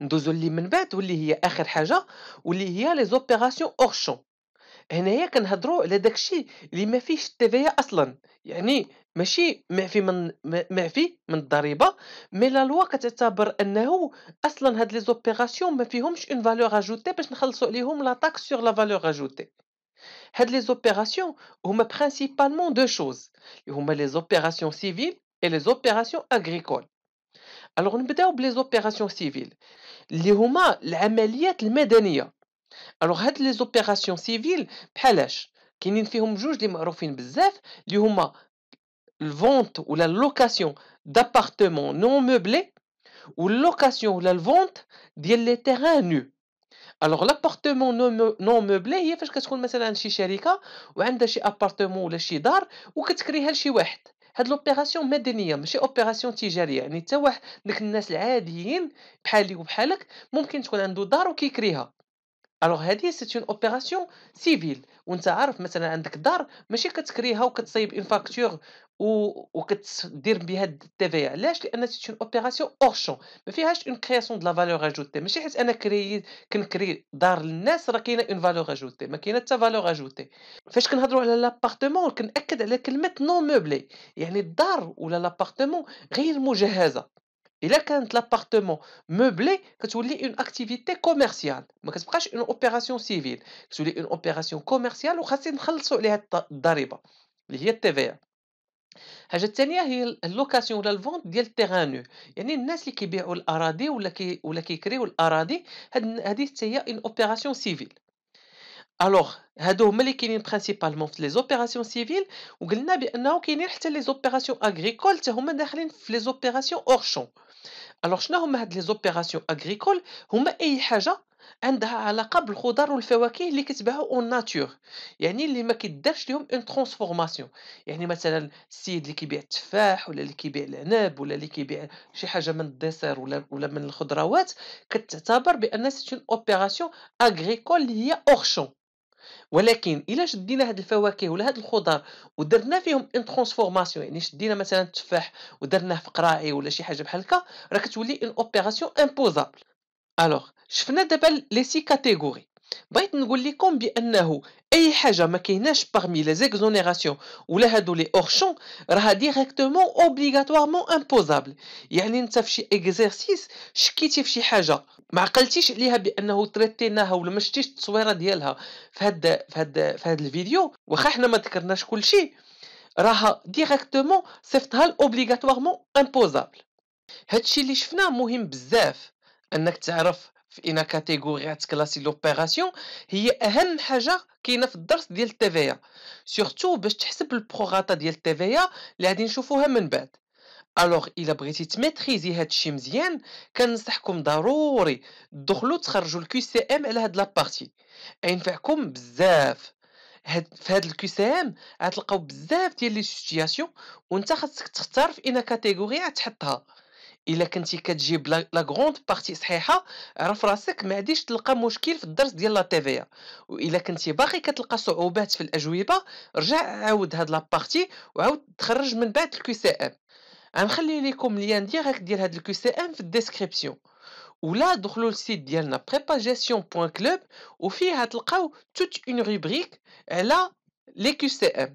ندوزو اللي من بعد واللي هي اخر حاجه واللي هي لي زوبيراسيون اور شون هنايا كنهضروا على داكشي اللي ما فيهش التفايا اصلا يعني ماشي معفي من معفي من الضريبه مي لا لوا كتعتبر انه اصلا هاد لي زوبيراسيون ما فيهمش اون فالور اجوتي باش نخلصوا عليهم لا تاكس سور لا فالور اجوتي هاد لي زوبيراسيون هما برينسيبالمون دو شوز هما لي زوبيراسيون سيفيل اي لي زوبيراسيون اغريكول Alors, on va parler les opérations civiles. Ce sont les améliorations médianes. Alors, les opérations civiles, ce sont les choses qui sont marroquées par le fait la vente ou la location d'appartements non meublés ou la location ou la vente des terrains nus. Alors, l'appartement non meublé, il faut que vous vous mettez dans le chariot ou dans l'appartement ou dans le ou que vous vous mettez dans هاد لوبيراسيون مدنيه ماشي اوبيراسيون تجاريه يعني حتى واحد داك الناس العاديين بحالي وبحالك ممكن تكون عنده دار وكيكريها الوغ هذه سيت اون اوبيراسيون سيفيل وانت عارف مثلا عندك دار ماشي كتكريها وكتصايب اون فاكتور و... وكتدير بها التي في علاش لان سيت اون اوبيراسيون اور شون ما فيهاش اون كرياسيون دو لا فالور اجوتي ماشي حيت انا كري كنكري دار للناس راه كاينه اون فالور اجوتي ما كاينه حتى فالور اجوتي فاش كنهضروا على لابارتمون كناكد على كلمه نو موبلي يعني الدار ولا لابارتمون غير مجهزه الا كانت لابارتمون موبلي كتولي اون اكتيفيتي كوميرسيال ما كتبقاش اون اوبيراسيون سيفيل كتولي اون اوبيراسيون كوميرسيال وخاصني نخلصوا عليها الضريبه اللي هي التي الحاجه الثانيه هي اللوكاسيون ولا الفونت ديال التيرانو يعني الناس اللي كيبيعوا الاراضي ولا كي ولا كيكريو الاراضي هذه حتى هي أون اوبيراسيون سيفيل الوغ هادو هما اللي كاينين برينسيبالمون في لي زوبيراسيون سيفيل وقلنا بانه كاينين حتى لي زوبيراسيون اغريكول حتى هما داخلين في لي زوبيراسيون اور شون الوغ شنو هما هاد لي زوبيراسيون اغريكول هما اي حاجه عندها علاقه بالخضر والفواكه اللي كتباعو اون ناتور يعني اللي ما كيدارش ليهم اون ترانسفورماسيون يعني مثلا السيد اللي كيبيع التفاح ولا اللي كيبيع العنب ولا اللي كيبيع شي حاجه من الديسير ولا ولا من الخضروات كتعتبر بان سيت اون اوبيراسيون اغريكول هي اور شون ولكن الا شدينا هاد الفواكه ولا هاد الخضر ودرنا فيهم ان ترانسفورماسيون يعني شدينا مثلا التفاح ودرناه في قراعي ولا شي حاجه بحال هكا راه كتولي ان اوبيراسيون امبوزابل الوغ شفنا دابا لي سي كاتيجوري بغيت نقول لكم بانه اي حاجه ما كايناش باغمي لي زيكزونيراسيون ولا هادو لي اورشون راها ديريكتومون اوبليغاتوارمون امبوزابل يعني انت في شي اكزرسيس شكيتي في شي حاجه ما عقلتيش عليها بانه تريتيناها ولا ما شتيش التصويره ديالها في هاد في هاد في هاد الفيديو واخا حنا ما ذكرناش كلشي راها ديريكتومون صيفطها اوبليغاتوارمون امبوزابل هادشي اللي شفناه مهم بزاف انك تعرف في انا كاتيجوري كلاسي لوبيراسيون هي اهم حاجه كاينه في الدرس ديال التيفيا سورتو باش تحسب البروغاتا ديال التيفيا اللي غادي نشوفوها من بعد الوغ الا بغيتي تميتريزي هادشي مزيان كنصحكم ضروري تدخلوا تخرجوا الكي سي ام على هاد لابارتي ينفعكم بزاف هاد في هاد الكي سي ام غتلقاو بزاف ديال لي سيتياسيون وانت خاصك تختار في انا كاتيجوري غتحطها الا كنتي كتجيب لا غروند بارتي صحيحه عرف راسك ما عاديش تلقى مشكل في الدرس ديال لا تيفيا والا كنتي باقي كتلقى صعوبات في الاجوبه رجع عاود هاد لا بارتي وعاود تخرج من بعد الكي سي ام غنخلي لكم ليان ديريكت ديال هاد الكي سي ام في الديسكريبسيون ولا دخلوا للسيت ديالنا prepagestion.club وفيها تلقاو توت اون روبريك على لي كي سي ام